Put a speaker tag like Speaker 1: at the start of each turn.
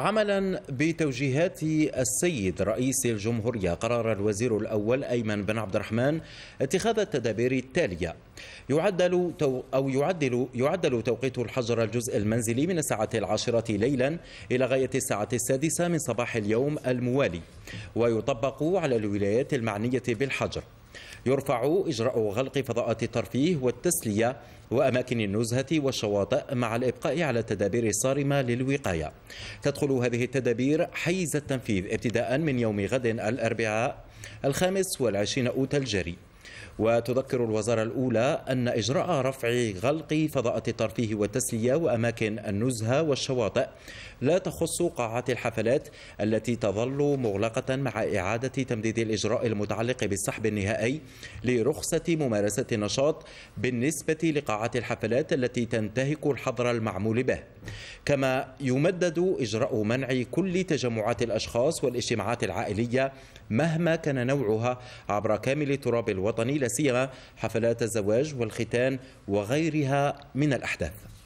Speaker 1: عملا بتوجيهات السيد رئيس الجمهورية قرر الوزير الأول أيمن بن عبد الرحمن اتخاذ التدابير التالية يعدل تو أو يعدل يعدل توقيت الحجر الجزء المنزلي من الساعة العاشرة ليلا إلى غاية الساعة السادسة من صباح اليوم الموالي ويطبق على الولايات المعنية بالحجر يرفع إجراء غلق فضاءات الترفيه والتسلية وأماكن النزهة والشواطئ مع الإبقاء على التدابير الصارمة للوقاية تدخل هذه التدابير حيز التنفيذ ابتداء من يوم غد الأربعاء الخامس والعشرين أوت الجري وتذكر الوزارة الأولى أن إجراء رفع غلق فضاءة الترفيه والتسلية وأماكن النزهة والشواطئ لا تخص قاعات الحفلات التي تظل مغلقة مع إعادة تمديد الإجراء المتعلق بالسحب النهائي لرخصة ممارسة النشاط بالنسبة لقاعات الحفلات التي تنتهك الحظر المعمول به كما يمدد إجراء منع كل تجمعات الأشخاص والاجتماعات العائلية مهما كان نوعها عبر كامل التراب الوطني لا سيما حفلات الزواج والختان وغيرها من الأحداث